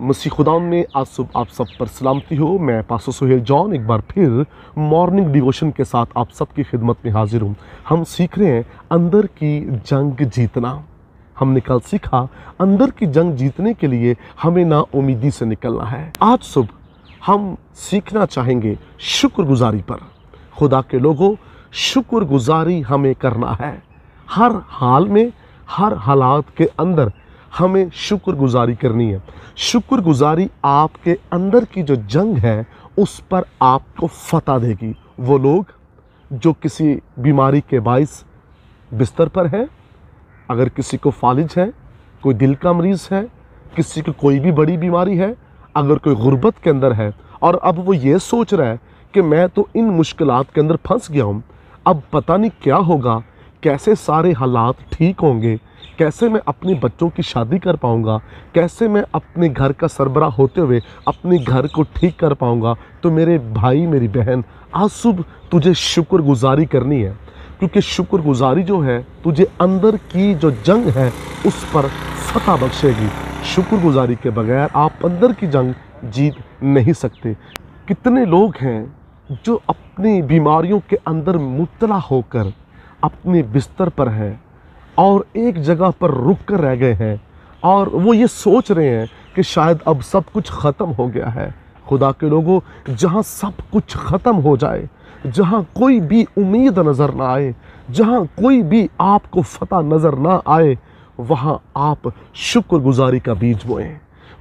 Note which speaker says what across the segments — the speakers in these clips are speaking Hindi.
Speaker 1: मसीह खुदाम में आज सुबह आप सब पर सलामती हो मैं पासो सुहेल जॉन एक बार फिर मॉर्निंग डिवोशन के साथ आप सब की खिदमत में हाजिर हूँ हम सीख रहे हैं अंदर की जंग जीतना हमने कल सीखा अंदर की जंग जीतने के लिए हमें ना उम्मीदी से निकलना है आज सुबह हम सीखना चाहेंगे शुक्रगुजारी पर खुदा के लोगों शुक्रगुजारी हमें करना है हर हाल में हर हालात के अंदर हमें शुक्रगुजारी करनी है शुक्रगुजारी आपके अंदर की जो जंग है उस पर आपको फतह देगी वो लोग जो किसी बीमारी के बायस बिस्तर पर है अगर किसी को फालिज है कोई दिल का मरीज़ है किसी को कोई भी बड़ी बीमारी है अगर कोई गुर्बत के अंदर है और अब वो ये सोच रहा है कि मैं तो इन मुश्किल के अंदर फंस गया हूँ अब पता नहीं क्या होगा कैसे सारे हालात ठीक होंगे कैसे मैं अपने बच्चों की शादी कर पाऊँगा कैसे मैं अपने घर का सरबरा होते हुए अपने घर को ठीक कर पाऊँगा तो मेरे भाई मेरी बहन आज सुबह तुझे शुक्रगुजारी करनी है क्योंकि शुक्रगुजारी जो है तुझे अंदर की जो जंग है उस पर फतह बख्शेगी शुक्रगुजारी के बगैर आप अंदर की जंग जीत नहीं सकते कितने लोग हैं जो अपनी बीमारियों के अंदर मुबतला होकर अपने बिस्तर पर हैं और एक जगह पर रुक कर रह गए हैं और वो ये सोच रहे हैं कि शायद अब सब कुछ ख़त्म हो गया है खुदा के लोगों जहाँ सब कुछ ख़त्म हो जाए जहाँ कोई भी उम्मीद नज़र ना आए जहाँ कोई भी आपको फतह नज़र ना आए वहाँ आप शुक्रगुजारी का बीज बोएं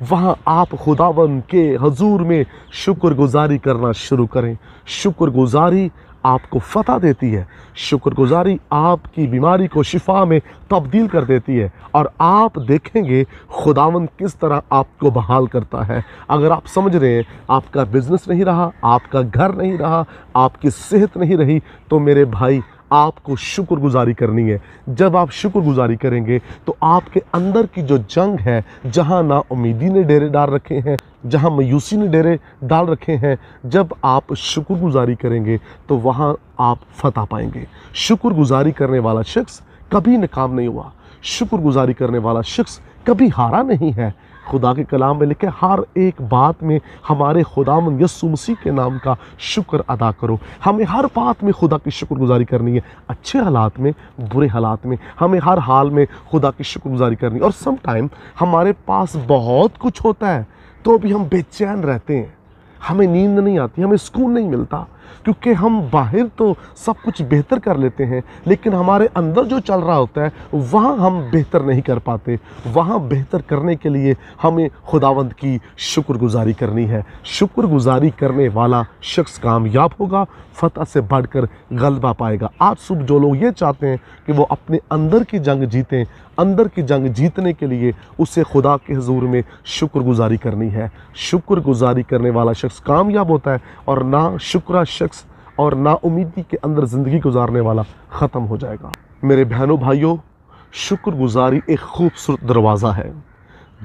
Speaker 1: वहाँ आप खुदावन के हजूर में शुक्रगुजारी करना शुरू करें शुक्रगुजारी आपको फतह देती है शुक्रगुजारी आपकी बीमारी को शिफा में तब्दील कर देती है और आप देखेंगे खुदावन किस तरह आपको बहाल करता है अगर आप समझ रहे हैं आपका बिजनेस नहीं रहा आपका घर नहीं रहा आपकी सेहत नहीं रही तो मेरे भाई आपको शुक्रगुजारी करनी है जब आप शुक्रगुजारी करेंगे तो आपके अंदर की जो जंग है जहाँ ना उम्मीदी ने डेरे डाल रखे हैं जहाँ मायूसी ने डेरे डाल रखे हैं जब आप शुक्रगुजारी करेंगे तो वहाँ आप फतह पाएंगे शुक्रगुजारी करने वाला शख्स कभी नाकाम नहीं हुआ शुक्रगुजारी करने वाला शख्स कभी हारा नहीं है खुदा के कलाम में लिखे हर एक बात में हमारे खुदाम यसु मसीह के नाम का शुक्र अदा करो हमें हर बात में खुदा की शुक्रगुजारी करनी है अच्छे हालात में बुरे हालात में हमें हर हाल में खुदा की शुक्रगुजारी करनी है और समटाइम हमारे पास बहुत कुछ होता है तो भी हम बेचैन रहते हैं हमें नींद नहीं आती हमें सुकून नहीं मिलता क्योंकि हम बाहर तो सब कुछ बेहतर कर लेते हैं लेकिन हमारे अंदर जो चल रहा होता है वहाँ हम बेहतर नहीं कर पाते वहाँ बेहतर करने के लिए हमें खुदावंद की शुक्रगुजारी करनी है शुक्रगुजारी करने वाला शख्स कामयाब होगा फतह से बढ़कर गलबा पाएगा आज सुबह जो लोग ये चाहते हैं कि वो अपने अंदर की जंग जीतें अंदर की जंग जीतने के लिए उसे खुदा के हजूर में शुक्रगुजारी करनी है शुक्रगुजारी करने वाला शख्स कामयाब होता है और ना शुक्र शख्स और नाउमीदी के अंदर ज़िंदगी गुजारने वाला ख़त्म हो जाएगा मेरे बहनों भाइयों शुक्रगुजारी एक खूबसूरत दरवाज़ा है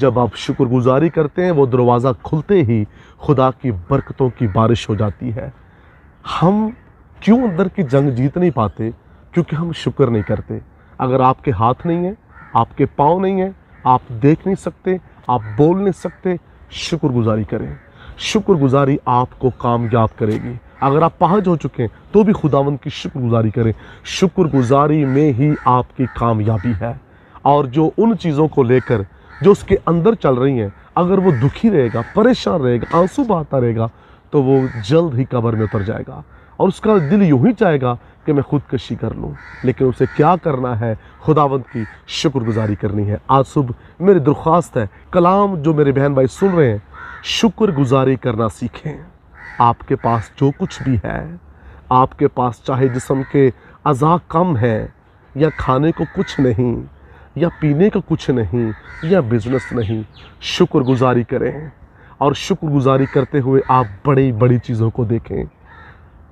Speaker 1: जब आप शुक्रगुजारी करते हैं वो दरवाज़ा खुलते ही खुदा की बरकतों की बारिश हो जाती है हम क्यों अंदर की जंग जीत नहीं पाते क्योंकि हम शुक्र नहीं करते अगर आपके हाथ नहीं हैं आपके पाँव नहीं हैं आप देख नहीं सकते आप बोल नहीं सकते शुक्रगुजारी करें शुक्रगुजारी आपको कामयाब करेगी अगर आप पहुंच हो चुके हैं तो भी खुदावंद की शुक्रगुजारी करें शुक्रगुजारी में ही आपकी कामयाबी है और जो उन चीज़ों को लेकर जो उसके अंदर चल रही हैं अगर वो दुखी रहेगा परेशान रहेगा आंसू बहाता रहेगा तो वो जल्द ही कब्र में उतर जाएगा और उसका दिल यूँ ही चाहेगा कि मैं खुदकशी कर लूँ लेकिन उसे क्या करना है खुदावंत की शुक्रगुजारी करनी है आज सुबह मेरी दरख्वास्त है कलाम जो मेरे बहन भाई सुन रहे हैं शुक्रगुजारी करना सीखें आपके पास जो कुछ भी है आपके पास चाहे जिसम के अज़ा कम है या खाने को कुछ नहीं या पीने को कुछ नहीं या बिजनेस नहीं शुक्रगुजारी करें और शुक्रगुजारी करते हुए आप बड़ी बड़ी चीज़ों को देखें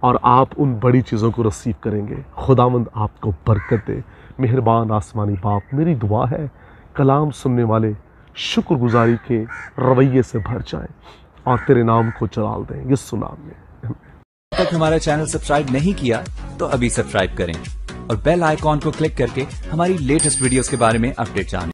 Speaker 1: और आप उन बड़ी चीज़ों को रसीव करेंगे खुदावंद आपको बरकत दे मेहरबान आसमानी बाप मेरी दुआ है कलाम सुनने वाले शुक्रगुजारी के रवैये से भर जाएं और तेरे नाम को चलाल दें यस्सुलाम में तक हमारा चैनल सब्सक्राइब नहीं किया तो अभी सब्सक्राइब करें और बेल आइकॉन को क्लिक करके हमारी लेटेस्ट वीडियोस के बारे में अपडेट जानें